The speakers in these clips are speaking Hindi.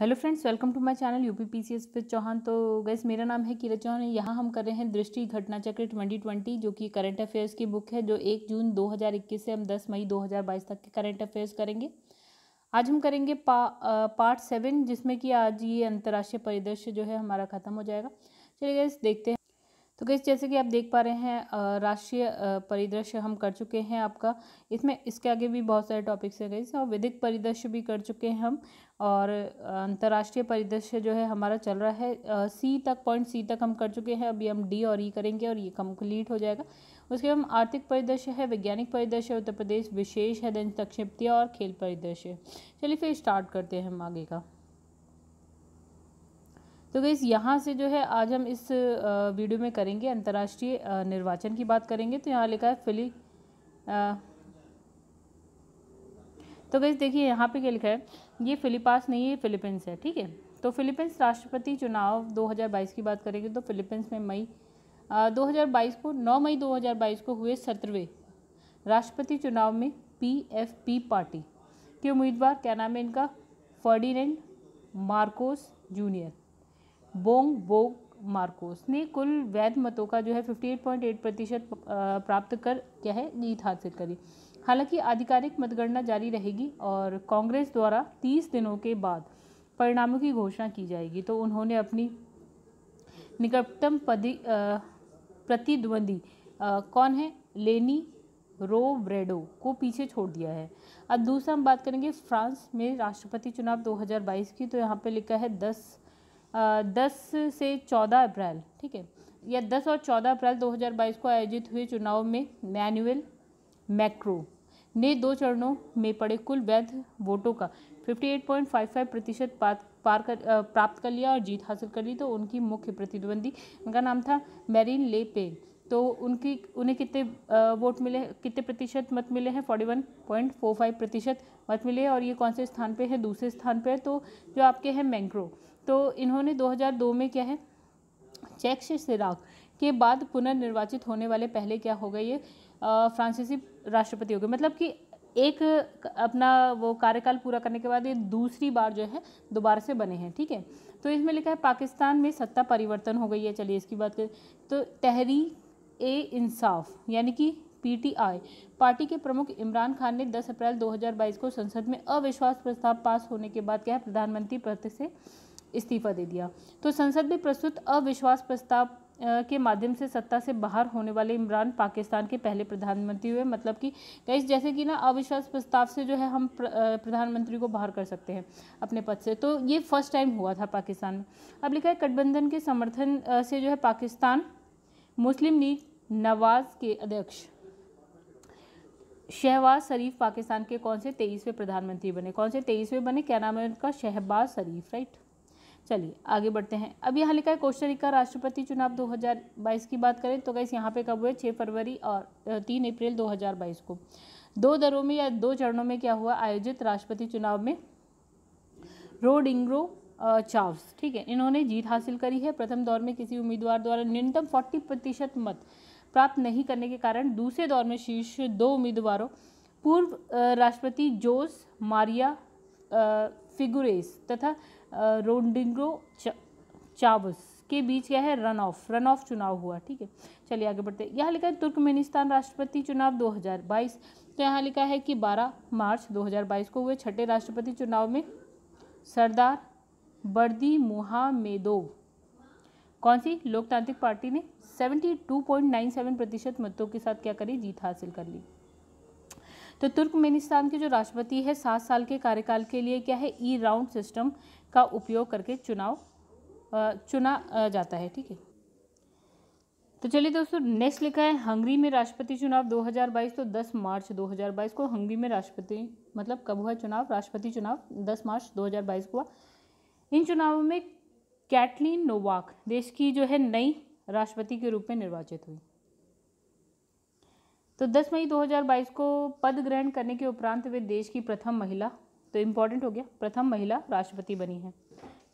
hello friends welcome to my channel U P P C Chauhan तो गैस मेरा नाम है किरत चौहान यहाँ हम कर रहे हैं दृष्टि घटना चक्र 2020 जो कि करंट अफेयर्स की बुक है जो एक जून 2021 से हम 10 मई 2022 तक के करंट अफेयर्स करेंगे आज हम करेंगे पा, आ, पार्ट सेवन जिसमें कि आज ये अंतर्राष्ट्रीय परिदृश्य जो है हमारा ख़त्म हो जाएगा चलिए गैस देखते हैं तो गैस जैसे कि आप देख पा रहे हैं राष्ट्रीय परिदृश्य हम कर चुके हैं आपका इसमें इसके आगे भी बहुत सारे टॉपिक्स हैं गैस और विधिक परिदृश्य भी कर चुके हैं हम और अंतर्राष्ट्रीय परिदृश्य जो है हमारा चल रहा है सी तक पॉइंट सी तक हम कर चुके हैं अभी हम डी और ई e करेंगे और ये कम्प्लीट हो जाएगा उसके बाद आर्थिक परिदृश्य है वैज्ञानिक परिदृश्य उत्तर प्रदेश विशेष है संक्षिप्तियाँ और खेल परिदृश्य चलिए फिर स्टार्ट करते हैं हम आगे का तो गई यहाँ से जो है आज हम इस वीडियो में करेंगे अंतर्राष्ट्रीय निर्वाचन की बात करेंगे तो यहाँ लिखा है फिली तो गई देखिए यहाँ पे क्या लिखा है ये फिलीपास नहीं है फिलीपींस है ठीक है तो फिलीपींस राष्ट्रपति चुनाव 2022 की बात करेंगे तो फिलीपींस में मई आ, 2022 को 9 मई 2022 को हुए सत्रहवें राष्ट्रपति चुनाव में पी पार्टी के उम्मीदवार क्या नाम है इनका Ferdinand Marcos junior Bongbong Marcos ने कुल वैध मतों का जो है 58.8 प्रतिशत प्राप्त कर क्या है जीत हासिल करी हालांकि आधिकारिक मतगणना जारी रहेगी और कांग्रेस द्वारा 30 दिनों के बाद परिणामों की घोषणा की जाएगी तो उन्होंने अपनी निकटतम प्रतिद्वंदी कौन है लेनी रो ब्रेडो को पीछे छोड़ दिया है अब दूसरा हम बात करेंगे फ्रांस में राष्ट्रपति चुनाव 2022 की तो यहाँ पे लिखा है दस से चौदह अप्रैल ठीक है या दस और चौदह अप्रैल 2022 को आयोजित हुए चुनाव में मैनुअल मैक्रो ने दो चरणों में पड़े कुल वैध वोटों का 58.55 प्रतिशत पार कर प्राप्त कर लिया और जीत हासिल कर ली तो उनकी मुख्य प्रतिद्वंदी उनका नाम था मैरिन ले पेन तो उनकी उन्हें कितने वोट मिले कितने प्रतिशत मत मिले हैं forty one point four five प्रतिशत मत मिले और ये कौन से स्थान पे है दूसरे स्थान पे है तो जो आपके हैं मैंग्रोव तो इन्होंने 2002 में क्या है चेक से सिराक के बाद पुनर्निर्वाचित होने वाले पहले क्या हो गए ये फ्रांसीसी राष्ट्रपति हो गए मतलब कि एक अपना वो कार्यकाल पूरा करने के बाद ये दूसरी बार जो है दोबारा से बने हैं ठीक है तो इसमें लिखा है पाकिस्तान में सत्ता परिवर्तन हो गई है चलिए इसकी बात करें तो तहरी ए इंसाफ यानी कि पीटीआई पार्टी के प्रमुख इमरान खान ने 10 अप्रैल 2022 को संसद में अविश्वास प्रस्ताव पास होने के बाद क्या है प्रधानमंत्री पद से इस्तीफा दे दिया तो संसद में प्रस्तुत अविश्वास प्रस्ताव के माध्यम से सत्ता से बाहर होने वाले इमरान पाकिस्तान के पहले प्रधानमंत्री हुए मतलब कि गैस जैसे कि ना अविश्वास प्रस्ताव से जो है हम प्रधानमंत्री को बाहर कर सकते हैं अपने पद से तो ये फर्स्ट टाइम हुआ था पाकिस्तान में अब लिखा है गठबंधन के समर्थन से जो है पाकिस्तान मुस्लिम लीग नवाज के अध्यक्ष शहबाज शरीफ पाकिस्तान के कौन से तेईसवें प्रधानमंत्री बने कौन से तेईसवें बने क्या नाम है उनका शहबाज शरीफ राइट चलिए आगे बढ़ते हैं अब यहाँ लिखा है कोस्टा रिका राष्ट्रपति चुनाव 2022 की बात करें तो गैस यहाँ पे कब हुए 6 फरवरी और 3 अप्रैल 2022 को दो दरों में या दो चरणों में क्या हुआ आयोजित राष्ट्रपति चुनाव में रोडिंग्रो चार्ल्स ठीक है इन्होंने जीत हासिल करी है प्रथम दौर में किसी उम्मीदवार द्वारा न्यूनतम फोर्टी मत प्राप्त नहीं करने के कारण दूसरे दौर में शीर्ष दो उम्मीदवारों पूर्व राष्ट्रपति जोस मारिया फिगुरेस तथा रोडिंगो चावस के बीच क्या है रन ऑफ रन ऑफ चुनाव हुआ ठीक है चलिए आगे बढ़ते हैं यहाँ लिखा है तुर्कमेनिस्तान राष्ट्रपति चुनाव 2022 तो यहाँ लिखा है कि 12 मार्च 2022 को हुए छठे राष्ट्रपति चुनाव में सरदार बर्दी मुहामेदोव कौन सी लोकतांत्रिक पार्टी ने 72.97 प्रतिशत मतों के साथ क्या करी जीत हासिल कर ली तो तुर्कमेनिस्तान के जो राष्ट्रपति है सात साल के कार्यकाल के लिए क्या है ई राउंड सिस्टम का उपयोग करके चुनाव चुना जाता है ठीक है तो चलिए दोस्तों नेक्स्ट लिखा है हंगरी में राष्ट्रपति चुनाव 2022 तो 10 मार्च 2022 को हंगरी में राष्ट्रपति मतलब कब हुआ चुनाव राष्ट्रपति चुनाव 10 मार्च 2022 को हुआ इन चुनावों में कैटलिन नोवाक देश की जो है नई राष्ट्रपति के रूप में निर्वाचित हुई तो 10 मई 2022 को पद ग्रहण करने के उपरांत वे देश की प्रथम महिला तो इम्पोर्टेंट हो गया प्रथम महिला राष्ट्रपति बनी है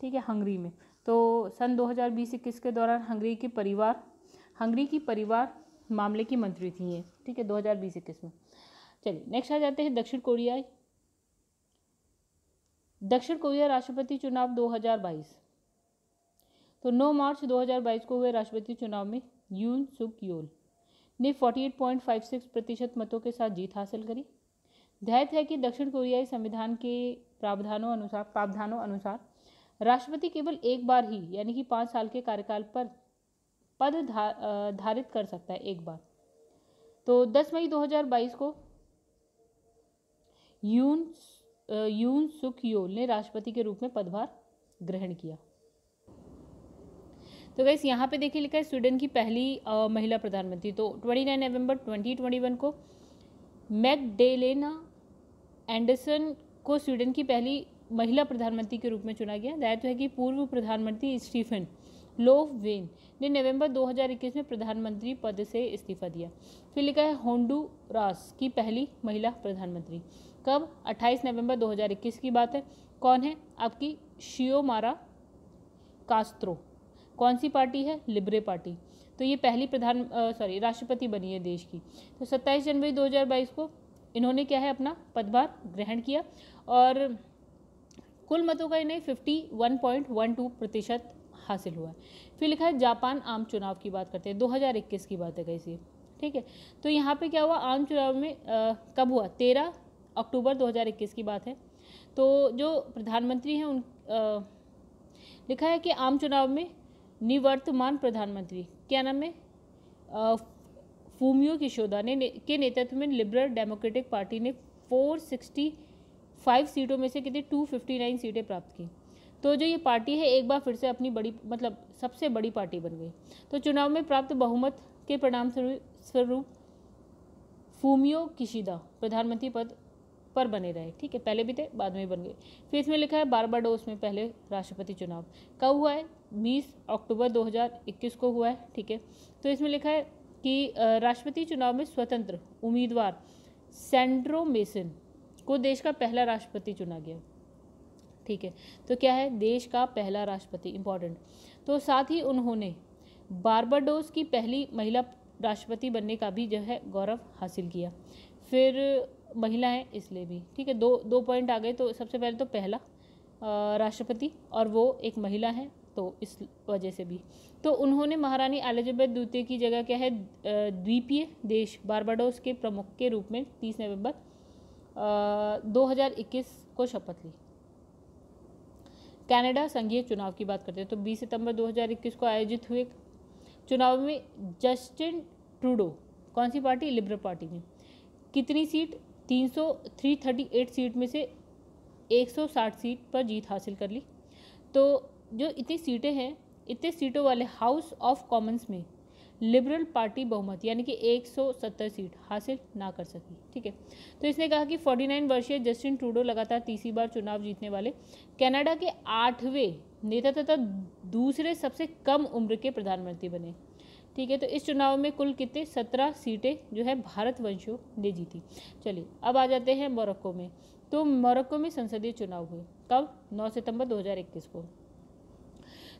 ठीक है हंगरी में तो सन 2020-21 के दौरान हंगरी के परिवार हंगरी की परिवार मामले की मंत्री थी ये ठीक है 2020-21 में चलिए नेक्स्ट आ जाते हैं दक्षिण कोरिया दक्षिण कोरिया राष्ट्रपति चुनाव 2022 तो 9 मार्च 2022 को हुए राष्ट्रपति चुनाव में यून सुक योल ने 48.56 प्रतिशत मतों के साथ जीत हासिल करी ध्यात है कि दक्षिण कोरियाई संविधान के प्रावधानों अनुसार प्रावधानों अनुसार राष्ट्रपति केवल एक बार ही यानी कि पाँच साल के कार्यकाल पर पद धा, धारित कर सकता है एक बार तो 10 मई 2022 को यून यून सुख योल ने राष्ट्रपति के रूप में पदभार ग्रहण किया तो गैस यहाँ पे देखिए लिखा है स्वीडन की पहली आ, महिला प्रधानमंत्री तो 29 नवंबर 2021 को मैकडेलेना एंडरसन को स्वीडन की पहली महिला प्रधानमंत्री के रूप में चुना गया दायित्व तो है कि पूर्व प्रधानमंत्री स्टीफन लोव वेन ने नवंबर 2021 में प्रधानमंत्री पद से इस्तीफा दिया फिर लिखा है होंडू रास की पहली महिला प्रधानमंत्री कब 28 नवंबर 2021 की बात है कौन है आपकी शियोमारा कास्त्रो कौन सी पार्टी है लिबरे पार्टी तो ये पहली प्रधान सॉरी राष्ट्रपति बनी है देश की तो सत्ताईस जनवरी 2022 को इन्होंने क्या है अपना पदभार ग्रहण किया और कुल मतों का इन्हें 51.12 प्रतिशत हासिल हुआ है फिर लिखा है जापान आम चुनाव की बात करते हैं 2021 की बात है कैसी ठीक है तो यहाँ पे क्या हुआ आम चुनाव में आ, कब हुआ 13 अक्टूबर 2021 की बात है तो जो प्रधानमंत्री हैं उन आ, लिखा है कि आम चुनाव में निवर्तमान प्रधानमंत्री क्या नाम है फूमियो किशोदा ने, के नेतृत्व में लिबरल डेमोक्रेटिक पार्टी ने 465 सीटों में से कितनी 259 सीटें प्राप्त की तो जो ये पार्टी है एक बार फिर से अपनी बड़ी मतलब सबसे बड़ी पार्टी बन गई तो चुनाव में प्राप्त बहुमत के परिणाम स्वरूप फूमियो किशिदा प्रधानमंत्री पद पर बने रहे ठीक है पहले भी थे बाद में बन गए फिर इसमें लिखा है बारबाडोस में पहले राष्ट्रपति चुनाव कब हुआ है बीस अक्टूबर 2021 को हुआ है ठीक है तो इसमें लिखा है कि राष्ट्रपति चुनाव में स्वतंत्र उम्मीदवार सेंड्रो मेसन को देश का पहला राष्ट्रपति चुना गया ठीक है तो क्या है देश का पहला राष्ट्रपति इम्पॉर्टेंट तो साथ ही उन्होंने बारबाडोस की पहली महिला राष्ट्रपति बनने का भी जो है गौरव हासिल किया फिर महिला हैं इसलिए भी ठीक है दो दो पॉइंट आ गए तो सबसे पहले तो पहला राष्ट्रपति और वो एक महिला हैं तो इस वजह से भी तो उन्होंने महारानी एलिजाबेथ द्वितीय की जगह क्या है द्वीपीय देश बारबाडोस के प्रमुख के रूप में तीस नवंबर दो हज़ार इक्कीस को शपथ ली कनाडा संघीय चुनाव की बात करते हैं तो 20 सितंबर 2021 को आयोजित हुए चुनाव में जस्टिन ट्रूडो कौन सी पार्टी लिबरल पार्टी ने कितनी सीट तीन सौ थ्री थर्टी एट सीट में से एक सौ साठ सीट पर जीत हासिल कर ली तो जो इतनी सीटें हैं इतने सीटों वाले हाउस ऑफ कॉमन्स में लिबरल पार्टी बहुमत यानी कि 170 सीट हासिल ना कर सकी ठीक है तो इसने कहा कि 49 वर्षीय जस्टिन ट्रूडो लगातार तीसरी बार चुनाव जीतने वाले कनाडा के आठवें नेता तथा दूसरे सबसे कम उम्र के प्रधानमंत्री बने ठीक है तो इस चुनाव में कुल कितने सत्रह सीटें जो है भारतवंशियों ने जीती चलिए अब आ जाते हैं मोरक्को में तो मोरक्को में संसदीय चुनाव हुए कब नौ सितंबर 2021 को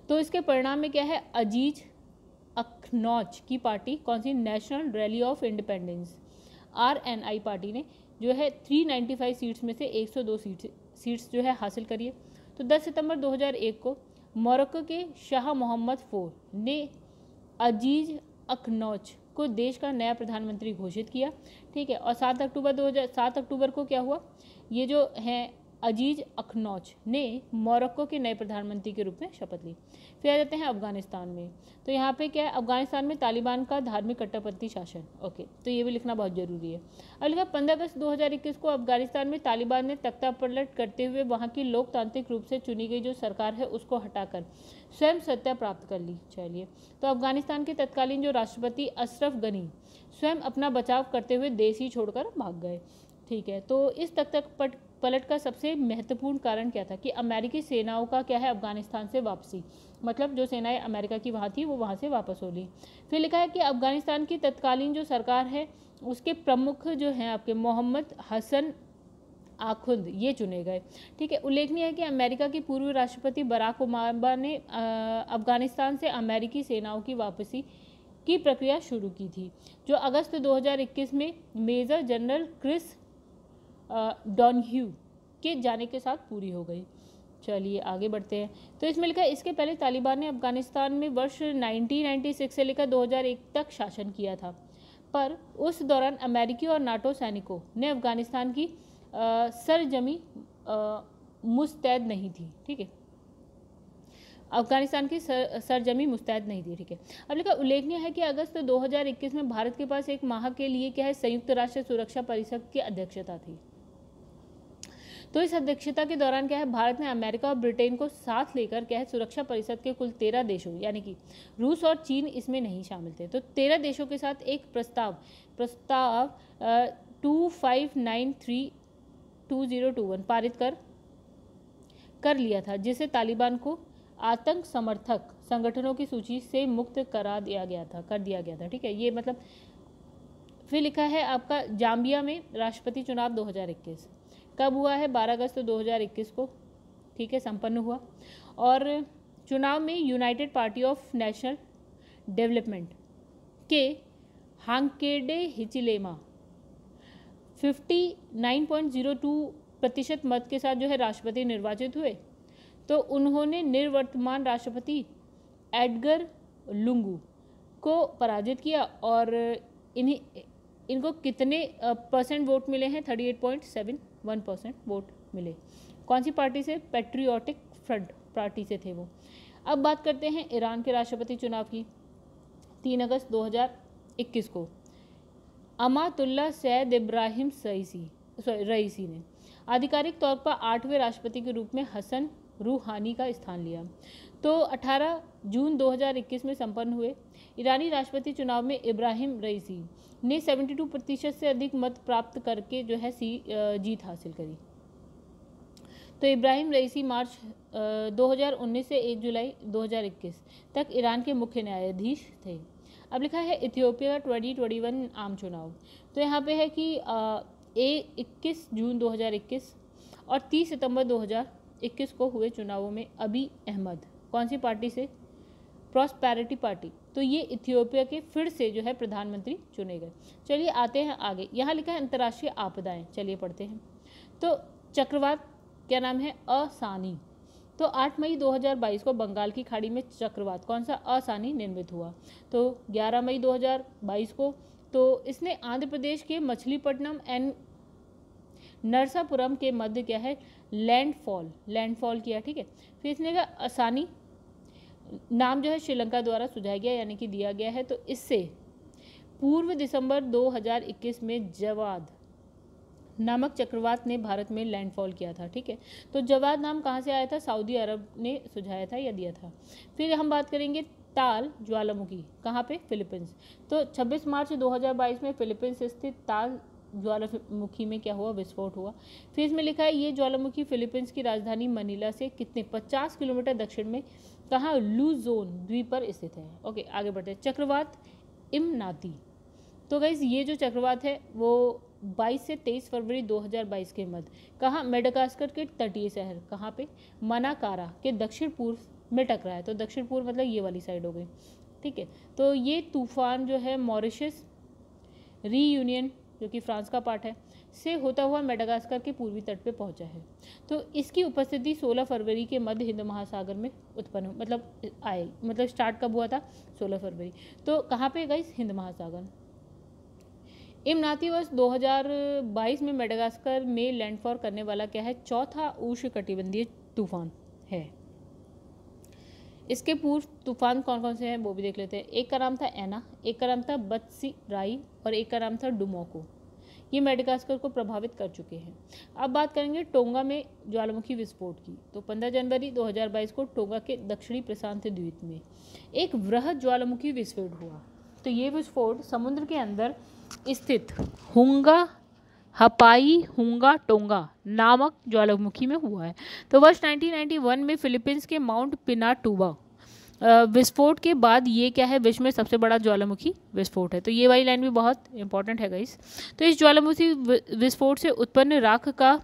तो इसके परिणाम में क्या है अजीज अखनौज की पार्टी कौन सी National Rally of independence R N I party ने जो है 395 सीट्स में से 102 सीट सीट्स जो है हासिल करिए तो 10 सितंबर 2001 को मोरक्को के शाह मोहम्मद फोर ने अजीज अखनौज को देश का नया प्रधानमंत्री घोषित किया ठीक है और सात अक्टूबर दो हजार सात अक्टूबर को क्या हुआ ये जो हैं अजीज अखनौच ने मोरक्को के नए प्रधानमंत्री के रूप में शपथ ली फिर आ जाते हैं अफगानिस्तान में तो यहाँ पे क्या है अफगानिस्तान में तालिबान का धार्मिक कट्टरपंथी शासन ओके तो ये भी लिखना बहुत ज़रूरी है अब लिखा पंद्रह अगस्त दो को अफगानिस्तान में तालिबान ने तख्ता पलट करते हुए वहाँ की लोकतांत्रिक रूप से चुनी गई जो सरकार है उसको हटाकर स्वयं सत्ता प्राप्त कर ली चलिए तो अफगानिस्तान के तत्कालीन जो राष्ट्रपति अशरफ गनी स्वयं अपना बचाव करते हुए देश ही छोड़कर भाग गए ठीक है तो इस तख्तापट पलट का सबसे महत्वपूर्ण कारण क्या था कि अमेरिकी सेनाओं का क्या है अफगानिस्तान से वापसी मतलब जो सेनाएं अमेरिका की वहाँ थी वो वहाँ से वापस हो ली फिर लिखा है कि अफगानिस्तान की तत्कालीन जो सरकार है उसके प्रमुख जो हैं आपके मोहम्मद हसन आखुंद ये चुने गए ठीक है उल्लेखनीय है कि अमेरिका के पूर्व राष्ट्रपति बराक ओबामा ने अफगानिस्तान से अमेरिकी सेनाओं की वापसी की प्रक्रिया शुरू की थी जो अगस्त 2021 में मेजर जनरल क्रिस डॉन्यू के जाने के साथ पूरी हो गई चलिए आगे बढ़ते हैं तो इसमें लिखा है इसके पहले तालिबान ने अफगानिस्तान में वर्ष 1996 से लेकर 2001 तक शासन किया था पर उस दौरान अमेरिकी और नाटो सैनिकों ने अफगानिस्तान की सरजमी मुस्तैद नहीं थी ठीक है अफगानिस्तान की सर सरजमी मुस्तैद नहीं थी ठीक है अब लिखा उल्लेखनीय है कि अगस्त 2021 में भारत के पास एक माह के लिए क्या है संयुक्त राष्ट्र सुरक्षा परिषद की अध्यक्षता थी तो इस अध्यक्षता के दौरान क्या है भारत ने अमेरिका और ब्रिटेन को साथ लेकर क्या है सुरक्षा परिषद के कुल तेरह देशों यानी कि रूस और चीन इसमें नहीं शामिल थे तो तेरह देशों के साथ एक प्रस्ताव प्रस्ताव two five nine three two zero two one पारित कर कर लिया था जिसे तालिबान को आतंक समर्थक संगठनों की सूची से मुक्त करा दिया गया था कर दिया गया था ठीक है ये मतलब फिर लिखा है आपका जाम्बिया में राष्ट्रपति चुनाव दो कब हुआ है 12 अगस्त 2021 को ठीक है संपन्न हुआ और चुनाव में United party of National Development के हांगकेडे हिचिलेमा 59.02 प्रतिशत मत के साथ जो है राष्ट्रपति निर्वाचित हुए तो उन्होंने निर्वर्तमान राष्ट्रपति एडगर लुंगू को पराजित किया और इन्हीं इनको कितने परसेंट वोट मिले हैं thirty eight point seven one percent vote मिले कौन सी पार्टी से पेट्रियाटिक फ्रंट पार्टी से थे वो अब बात करते हैं ईरान के राष्ट्रपति चुनाव की तीन अगस्त 2021 को Ayatollah Sayyid Ebrahim Saisi sorry Raisi ने आधिकारिक तौर पर आठवें राष्ट्रपति के रूप में हसन रूहानी का स्थान लिया तो 18 जून 2021 में संपन्न हुए ईरानी राष्ट्रपति चुनाव में इब्राहिम रईसी ने 72 प्रतिशत से अधिक मत प्राप्त करके जो है सी जीत हासिल करी तो इब्राहिम रईसी मार्च 2019 से 1 जुलाई 2021 तक ईरान के मुख्य न्यायाधीश थे अब लिखा है इथियोपिया ट्वेंटी ट्वेंटी वन आम चुनाव तो यहाँ पे है कि ए इक्कीस जून 2021 और 30 सितंबर 2021 को हुए चुनावों में अभी अहमद कौन सी पार्टी से प्रॉस्पैरिटी पार्टी तो ये इथियोपिया के फिर से जो है प्रधानमंत्री चुने गए चलिए आते हैं आगे यहाँ लिखा है अंतर्राष्ट्रीय आपदाएं चलिए पढ़ते हैं तो चक्रवात क्या नाम है असानी तो 8 मई 2022 को बंगाल की खाड़ी में चक्रवात कौन सा असानी निर्मित हुआ तो 11 मई 2022 को तो इसने आंध्र प्रदेश के मछलीपट्टनम एंड नरसापुरम के मध्य क्या है लैंडफॉल लैंडफॉल किया ठीक है फिर इसने कहा आसानी नाम जो है श्रीलंका द्वारा सुझाया गया यानी कि दिया गया है तो इससे पूर्व दिसंबर 2021 में जवाद नामक चक्रवात ने भारत में लैंडफॉल किया था ठीक है तो जवाद नाम कहाँ से आया था सऊदी अरब ने सुझाया था या दिया था फिर हम बात करेंगे ताल ज्वालामुखी कहाँ पे फिलीपींस तो 26 मार्च 2022 में फिलीपींस स्थित ताल ज्वालामुखी में क्या हुआ विस्फोट हुआ फिर इसमें लिखा है ये ज्वालामुखी फिलीपींस की राजधानी मनीला से कितने 50 किलोमीटर दक्षिण में कहाँ लूजोन द्वीप पर स्थित है ओके आगे बढ़ते हैं चक्रवात इमनाती तो गई ये जो चक्रवात है वो 22 से 23 फरवरी 2022 के मध्य कहाँ मेडकास्कर के तटीय शहर कहाँ पे मनाकारा के दक्षिण पूर्व में टकरा है तो दक्षिण पूर्व मतलब ये वाली साइड हो गई ठीक है तो ये तूफान जो है मॉरिशस रीयूनियन जो कि फ्रांस का पार्ट है से होता हुआ मेडागास्कर के पूर्वी तट पर पहुंचा है तो इसकी उपस्थिति 16 फरवरी के मध्य हिंद महासागर में उत्पन्न मतलब आए मतलब स्टार्ट कब हुआ था 16 फरवरी तो कहाँ पे गई हिंद महासागर इमनाती वर्ष 2022 में मेडागास्कर में लैंडफॉल करने वाला क्या है चौथा उष्ण कटिबंधीय तूफान है इसके पूर्व तूफान कौन कौन से हैं वो भी देख लेते हैं एक का नाम था एना एक का नाम था बत्सी राई और एक का नाम था डुमोको ये मेडिकास्कर को प्रभावित कर चुके हैं अब बात करेंगे टोंगा में ज्वालामुखी विस्फोट की तो 15 जनवरी 2022 को टोंगा के दक्षिणी प्रशांत द्वीप में एक वृहद ज्वालामुखी विस्फोट हुआ तो ये विस्फोट समुद्र के अंदर स्थित हुंगा हपाई हुंगा टोंगा नामक ज्वालामुखी में हुआ है तो वर्ष 1991 में फिलीपींस के माउंट पिनाटूबा विस्फोट के बाद ये क्या है विश्व में सबसे बड़ा ज्वालामुखी विस्फोट है तो ये वाली लाइन भी बहुत इंपॉर्टेंट है गाइस तो इस ज्वालामुखी विस्फोट से उत्पन्न राख का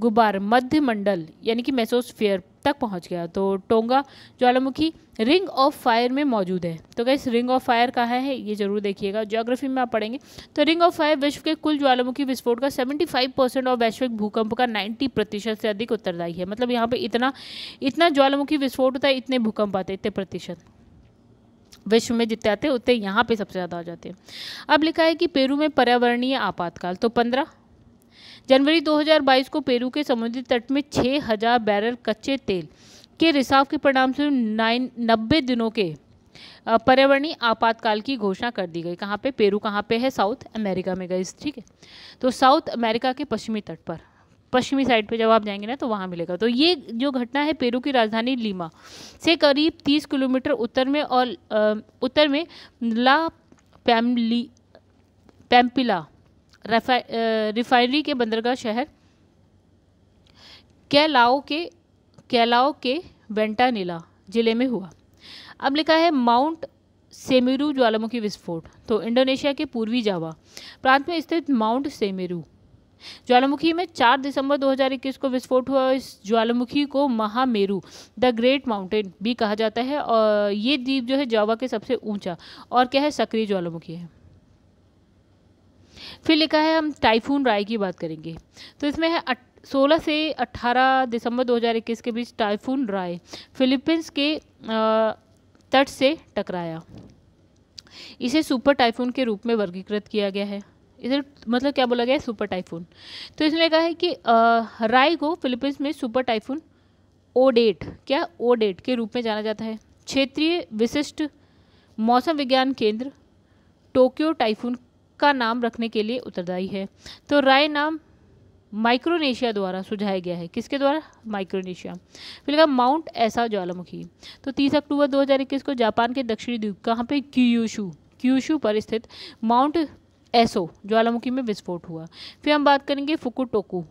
गुब्बार मध्य मंडल यानी कि मेसोस्फीयर तक पहुंच गया तो टोंगा ज्वालामुखी रिंग ऑफ फायर में मौजूद है तो कैसे रिंग ऑफ फायर कहाँ है ये जरूर देखिएगा ज्योग्राफी में आप पढ़ेंगे तो रिंग ऑफ फायर विश्व के कुल ज्वालामुखी विस्फोट का 75 परसेंट और वैश्विक भूकंप का 90 प्रतिशत से अधिक उत्तरदायी है मतलब यहाँ पे इतना इतना ज्वालामुखी विस्फोट होता है इतने भूकंप आते इतने प्रतिशत विश्व में जितने आते हैं उतने यहाँ पे सबसे ज़्यादा आ जाते हैं अब लिखा है कि पेरू में पर्यावरणीय आपातकाल तो पंद्रह जनवरी 2022 को पेरू के समुद्री तट में 6000 बैरल कच्चे तेल के रिसाव के परिणाम से नाइन नब्बे दिनों के पर्यावरणीय आपातकाल की घोषणा कर दी गई कहाँ पे पेरू कहाँ पे है साउथ अमेरिका में गई ठीक है तो साउथ अमेरिका के पश्चिमी तट पर पश्चिमी साइड पे जब आप जाएंगे ना तो वहाँ मिलेगा तो ये जो घटना है पेरू की राजधानी लीमा से करीब 30 किलोमीटर उत्तर में और आ, उत्तर में ला पैमली पैम्पिला रिफाइनरी के बंदरगाह शहर कैलाओ के कैलाओ के वेंटानीला जिले में हुआ अब लिखा है माउंट सेमेरू ज्वालामुखी विस्फोट तो इंडोनेशिया के पूर्वी जावा प्रांत में स्थित माउंट सेमेरू ज्वालामुखी में 4 दिसंबर 2021 को विस्फोट हुआ इस ज्वालामुखी को महामेरु द ग्रेट माउंटेन भी कहा जाता है और ये द्वीप जो है जावा के सबसे ऊंचा और क्या है सक्रिय ज्वालामुखी है फिर लिखा है हम टाइफून राय की बात करेंगे तो इसमें है सोलह से 18 दिसंबर 2021 के बीच टाइफून राय फिलीपींस के तट से टकराया इसे सुपर टाइफून के रूप में वर्गीकृत किया गया है इधर मतलब क्या बोला गया सुपर टाइफून तो इसमें कहा है कि राय को फिलीपींस में सुपर टाइफून ओडेट क्या ओडेट के रूप में जाना जाता है क्षेत्रीय विशिष्ट मौसम विज्ञान केंद्र टोक्यो टाइफून का नाम रखने के लिए उत्तरदायी है तो राय नाम माइक्रोनेशिया द्वारा सुझाया गया है किसके द्वारा माइक्रोनेशिया फिर लगा माउंट ऐसा ज्वालामुखी तो 30 अक्टूबर 2021 को जापान के दक्षिणी द्वीप कहाँ पे क्यूशु क्यूशु पर स्थित माउंट ऐसो ज्वालामुखी में विस्फोट हुआ फिर हम बात करेंगे फुकुटोकू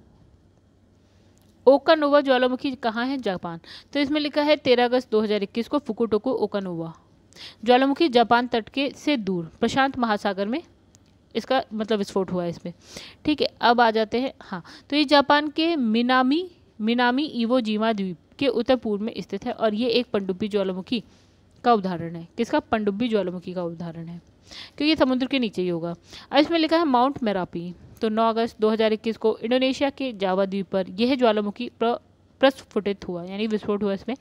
ओकानोवा ज्वालामुखी कहाँ है जापान तो इसमें लिखा है तेरह अगस्त दो को फुकुटोकू ओकानोवा ज्वालामुखी जापान तट के से दूर प्रशांत महासागर में इसका मतलब विस्फोट हुआ है इसमें ठीक है अब आ जाते हैं हाँ तो ये जापान के मिनामी मिनामी ईवोजीमा द्वीप के उत्तर पूर्व में स्थित है और ये एक पंडुब्बी ज्वालामुखी का उदाहरण है किसका पंडुब्बी ज्वालामुखी का उदाहरण है क्योंकि ये समुद्र के नीचे ही होगा अब इसमें लिखा है माउंट मेरापी तो 9 अगस्त 2021 को इंडोनेशिया के जावा द्वीप पर यह ज्वालामुखी प्रस्फुटित हुआ यानी विस्फोट हुआ इसमें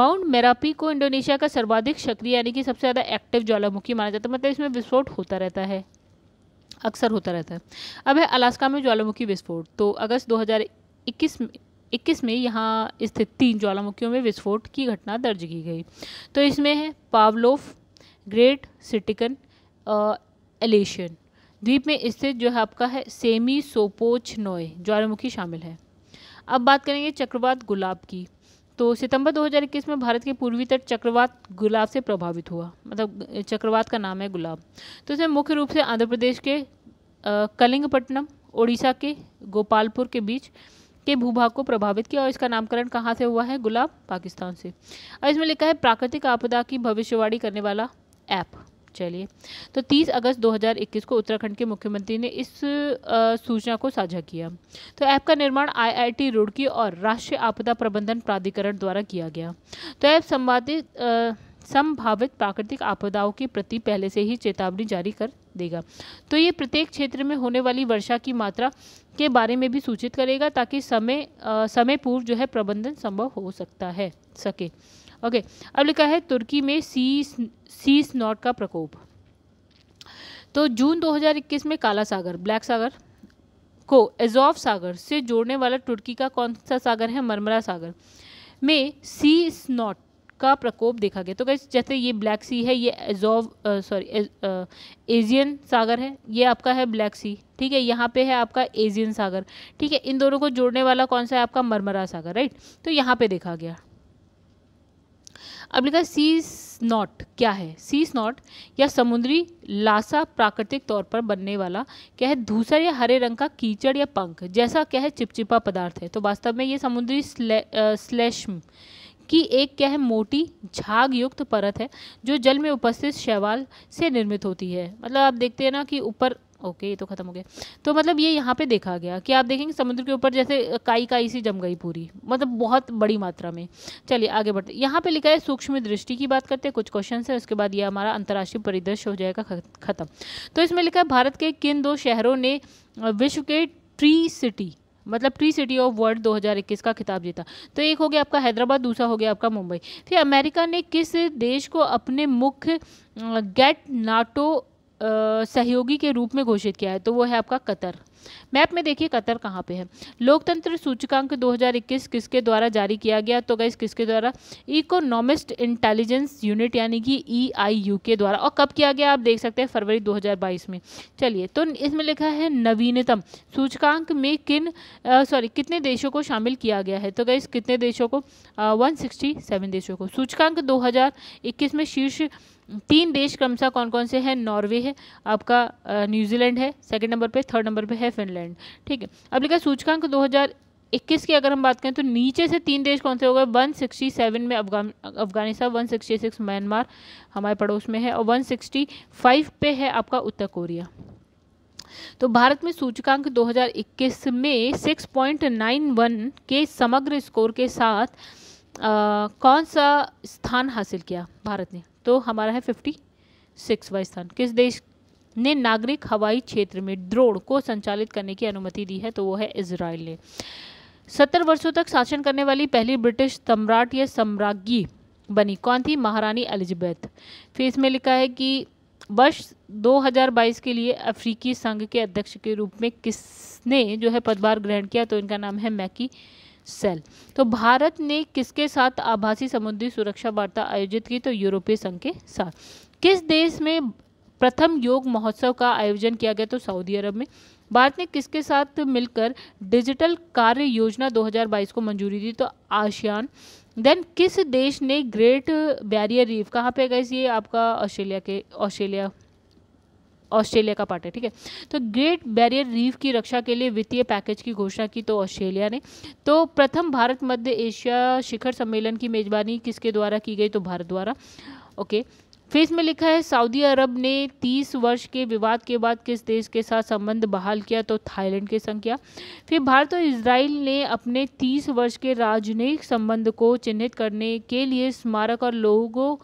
माउंट मेरापी को इंडोनेशिया का सर्वाधिक सक्रिय यानी कि सबसे ज़्यादा एक्टिव ज्वालामुखी माना जाता है मतलब इसमें विस्फोट होता रहता है अक्सर होता रहता है अब है अलास्का में ज्वालामुखी विस्फोट तो अगस्त 2021 इक्कीस में यहाँ स्थित तीन ज्वालामुखियों में विस्फोट की घटना दर्ज की गई तो इसमें है पावलोफ ग्रेट सिटिकन एलेशियन द्वीप में स्थित जो है आपका है सेमी सोपोच नोए ज्वालामुखी शामिल है अब बात करेंगे चक्रवात गुलाब की तो सितंबर 2021 में भारत के पूर्वी तट चक्रवात गुलाब से प्रभावित हुआ मतलब चक्रवात का नाम है गुलाब तो इसमें मुख्य रूप से आंध्र प्रदेश के कलिंगपट्टनम ओडिशा के गोपालपुर के बीच के भूभाग को प्रभावित किया और इसका नामकरण कहाँ से हुआ है गुलाब पाकिस्तान से और इसमें लिखा है प्राकृतिक आपदा की भविष्यवाणी करने वाला ऐप चलिए तो 30 अगस्त 2021 को उत्तराखंड के मुख्यमंत्री ने इस सूचना को साझा किया तो ऐप का निर्माण आईआईटी रुड़की और राष्ट्रीय आपदा प्रबंधन प्राधिकरण द्वारा किया गया तो ऐप संवादित संभावित प्राकृतिक आपदाओं के प्रति पहले से ही चेतावनी जारी कर देगा तो ये प्रत्येक क्षेत्र में होने वाली वर्षा की मात्रा के बारे में भी सूचित करेगा ताकि समय आ, समय पूर्व जो है प्रबंधन संभव हो सकता है सके ओके अब लिखा है तुर्की में सीस सीस नॉट का प्रकोप तो जून 2021 में काला सागर ब्लैक सागर को एजॉफ सागर से जोड़ने वाला तुर्की का कौन सा सागर है मरमरा सागर में सी स्नॉट का प्रकोप देखा गया तो कैसे जैसे ये ब्लैक सी है ये एजॉव सॉरी एजियन सागर है ये आपका है ब्लैक सी ठीक है यहाँ पे है आपका एजियन सागर ठीक है इन दोनों को जोड़ने वाला कौन सा है आपका मरमरा सागर राइट तो यहाँ पे देखा गया अब लिखा सी नॉट क्या है सीस नॉट या समुद्री लासा प्राकृतिक तौर पर बनने वाला क्या है धूसर या हरे रंग का कीचड़ या पंख जैसा क्या है चिपचिपा पदार्थ है तो वास्तव में ये समुद्री स्ले, स्लेश्म की एक क्या है मोटी झाग युक्त परत है जो जल में उपस्थित शैवाल से निर्मित होती है मतलब आप देखते हैं ना कि ऊपर ओके ये तो ख़त्म हो गया तो मतलब ये यहाँ पे देखा गया कि आप देखेंगे समुद्र के ऊपर जैसे काई काई सी जम गई पूरी मतलब बहुत बड़ी मात्रा में चलिए आगे बढ़ते यहाँ पे लिखा है सूक्ष्म दृष्टि की बात करते हैं कुछ क्वेश्चन है उसके बाद ये हमारा अंतर्राष्ट्रीय परिदृश्य हो जाएगा ख़त्म तो इसमें लिखा है भारत के किन दो शहरों ने विश्व के ट्री सिटी मतलब ट्री सिटी ऑफ वर्ल्ड 2021 का खिताब जीता तो एक हो गया आपका हैदराबाद दूसरा हो गया आपका मुंबई फिर अमेरिका ने किस देश को अपने मुख्य गेट नाटो सहयोगी के रूप में घोषित किया है तो वो है आपका कतर मैप में देखिए कतर कहाँ पे है लोकतंत्र सूचकांक 2021 किसके द्वारा जारी किया गया तो गई किसके द्वारा इकोनॉमिस्ट इंटेलिजेंस यूनिट यानी कि ई आई यू के द्वारा और कब किया गया आप देख सकते हैं फरवरी 2022 में चलिए तो इसमें लिखा है नवीनतम सूचकांक में किन सॉरी कितने देशों को शामिल किया गया है तो गई कितने देशों को वन देशों को सूचकांक दो में शीर्ष तीन देश क्रमशः कौन कौन से हैं नॉर्वे है आपका न्यूजीलैंड है सेकंड नंबर पे थर्ड नंबर पे है फिनलैंड ठीक है अब लिखा सूचकांक 2021 की अगर हम बात करें तो नीचे से तीन देश कौन से हो गए वन में अफगानिस्तान वन म्यांमार हमारे पड़ोस में है और वन पे है आपका उत्तर कोरिया तो भारत में सूचकांक 2021 में 6.91 के समग्र स्कोर के साथ आ, कौन सा स्थान हासिल किया भारत ने तो हमारा है फिफ्टी सिक्सवा स्थान किस देश ने नागरिक हवाई क्षेत्र में ड्रोन को संचालित करने की अनुमति दी है तो वो है इसराइल ने सत्तर वर्षों तक शासन करने वाली पहली ब्रिटिश सम्राट या सम्राज्ञी बनी कौन थी महारानी एलिजाबेथ फिर इसमें लिखा है कि वर्ष 2022 के लिए अफ्रीकी संघ के अध्यक्ष के रूप में किसने जो है पदभार ग्रहण किया तो इनका नाम है मैकी सेल तो भारत ने किसके साथ आभासी समुद्री सुरक्षा वार्ता आयोजित की तो यूरोपीय संघ के साथ किस देश में प्रथम योग महोत्सव का आयोजन किया गया तो सऊदी अरब में भारत ने किसके साथ मिलकर डिजिटल कार्य योजना 2022 को मंजूरी दी तो आशियान देन किस देश ने ग्रेट बैरियर रीफ कहाँ पे गए ये आपका ऑस्ट्रेलिया के ऑस्ट्रेलिया ऑस्ट्रेलिया का पार्ट है ठीक है तो ग्रेट बैरियर रीफ की रक्षा के लिए वित्तीय पैकेज की घोषणा की तो ऑस्ट्रेलिया ने तो प्रथम भारत मध्य एशिया शिखर सम्मेलन की मेजबानी किसके द्वारा की गई तो भारत द्वारा ओके फेस में लिखा है सऊदी अरब ने 30 वर्ष के विवाद के बाद किस देश के साथ संबंध बहाल किया तो थाईलैंड के संग किया फिर भारत और इसराइल ने अपने 30 वर्ष के राजनयिक संबंध को चिन्हित करने के लिए स्मारक और लोगों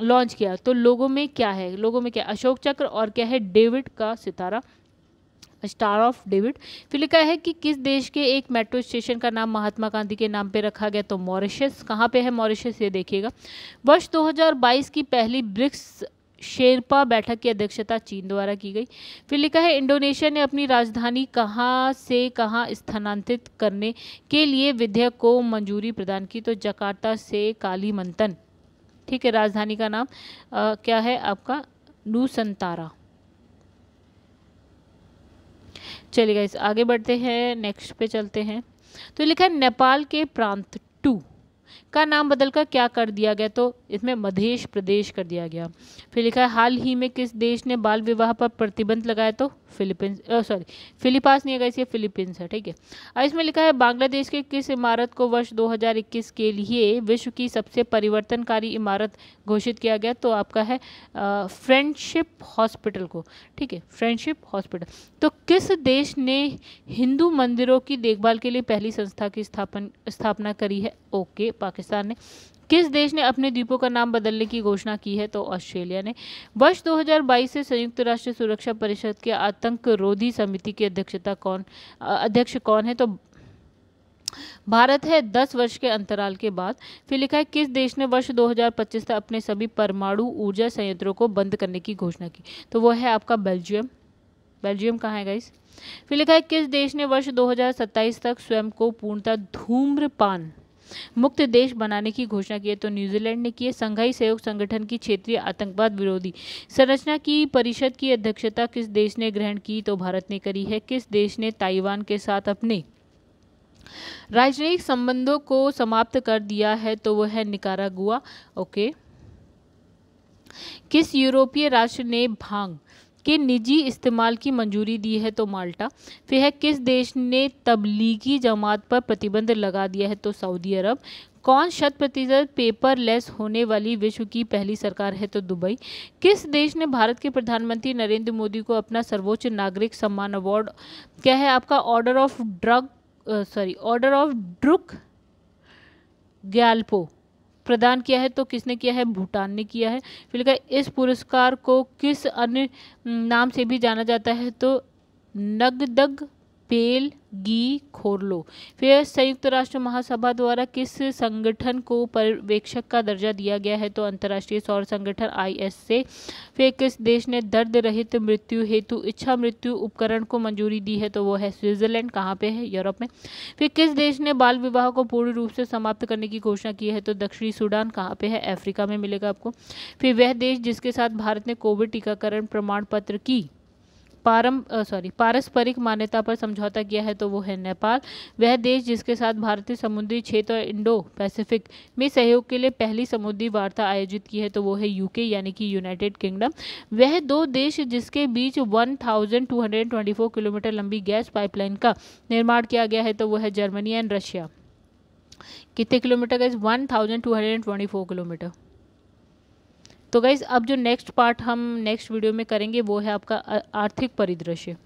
लॉन्च किया तो लोगों में क्या है लोगों में क्या अशोक चक्र और क्या है डेविड का सितारा स्टार ऑफ डेविड फिर लिखा है कि किस देश के एक मेट्रो स्टेशन का नाम महात्मा गांधी के नाम पे रखा गया तो मॉरिशस कहाँ पे है मॉरिशस ये देखिएगा वर्ष 2022 की पहली ब्रिक्स शेरपा बैठक की अध्यक्षता चीन द्वारा की गई फिर लिखा है इंडोनेशिया ने अपनी राजधानी कहाँ से कहाँ स्थानांतरित करने के लिए विधेयक को मंजूरी प्रदान की तो जकार्ता से काली मंथन ठीक है राजधानी का नाम आ, क्या है आपका नू संतारा चलिए इस आगे बढ़ते हैं नेक्स्ट पे चलते हैं तो लिखा है नेपाल के प्रांत टू का नाम बदलकर क्या कर दिया गया तो इसमें मध्य प्रदेश कर दिया गया फिर लिखा है हाल ही में किस देश ने बाल विवाह पर प्रतिबंध लगाया तो फिलीपींस सॉरी फिलीपास नहीं है गई ये फिलीपींस है ठीक है अब इसमें लिखा है बांग्लादेश के किस इमारत को वर्ष 2021 के लिए विश्व की सबसे परिवर्तनकारी इमारत घोषित किया गया तो आपका है फ्रेंडशिप हॉस्पिटल को ठीक है फ्रेंडशिप हॉस्पिटल तो किस देश ने हिंदू मंदिरों की देखभाल के लिए पहली संस्था की स्थापन स्थापना करी है ओके पाकिस्तान ने किस देश ने अपने द्वीपों का नाम बदलने की घोषणा की है तो ऑस्ट्रेलिया ने वर्ष 2022 से संयुक्त राष्ट्र सुरक्षा परिषद के आतंक रोधी समिति की अध्यक्षता कौन अध्यक्ष कौन है तो भारत है दस वर्ष के अंतराल के बाद फिर लिखा है किस देश ने वर्ष 2025 तक अपने सभी परमाणु ऊर्जा संयंत्रों को बंद करने की घोषणा की तो वो है आपका बेल्जियम बेल्जियम कहाँ है गाइस फिर लिखा है किस देश ने वर्ष 2027 तक स्वयं को पूर्णतः धूम्रपान मुक्त देश बनाने की घोषणा की है तो न्यूजीलैंड ने की है संघाई सहयोग संगठन की क्षेत्रीय आतंकवाद विरोधी संरचना की परिषद की अध्यक्षता किस देश ने ग्रहण की तो भारत ने करी है किस देश ने ताइवान के साथ अपने राजनयिक संबंधों को समाप्त कर दिया है तो वह है निकारागुआ ओके किस यूरोपीय राष्ट्र ने भांग के निजी इस्तेमाल की मंजूरी दी है तो माल्टा फिर है किस देश ने तबलीगी जमात पर प्रतिबंध लगा दिया है तो सऊदी अरब कौन शत प्रतिशत पेपर लेस होने वाली विश्व की पहली सरकार है तो दुबई किस देश ने भारत के प्रधानमंत्री नरेंद्र मोदी को अपना सर्वोच्च नागरिक सम्मान अवार्ड क्या है आपका order of drug sorry order of Druk Gyalpo प्रदान किया है तो किसने किया है भूटान ने किया है फिर लिखा इस पुरस्कार को किस अन्य नाम से भी जाना जाता है तो नगदग बेल गी खोरलो फिर संयुक्त राष्ट्र महासभा द्वारा किस संगठन को पर्यवेक्षक का दर्जा दिया गया है तो अंतर्राष्ट्रीय सौर संगठन आई एस से फिर किस देश ने दर्द रहित मृत्यु हेतु इच्छा मृत्यु उपकरण को मंजूरी दी है तो वो है स्विट्जरलैंड कहाँ पे है यूरोप में फिर किस देश ने बाल विवाह को पूर्ण रूप से समाप्त करने की घोषणा की है तो दक्षिणी सूडान कहाँ पे है अफ्रीका में मिलेगा आपको फिर वह देश जिसके साथ भारत ने कोविड टीकाकरण प्रमाण पत्र की पारम सॉरी पारस्परिक मान्यता पर समझौता किया है तो वो है नेपाल वह देश जिसके साथ भारतीय समुद्री क्षेत्र और इंडो पैसिफिक में सहयोग के लिए पहली समुद्री वार्ता आयोजित की है तो वो है यूके यानी कि यूनाइटेड किंगडम वह दो देश जिसके बीच 1224 किलोमीटर लंबी गैस पाइपलाइन का निर्माण किया गया है तो वो है जर्मनी एंड रशिया कितने किलोमीटर का ट्वेंटी फोर किलोमीटर तो गाइज़ अब जो नेक्स्ट पार्ट हम नेक्स्ट वीडियो में करेंगे वो है आपका आर्थिक परिदृश्य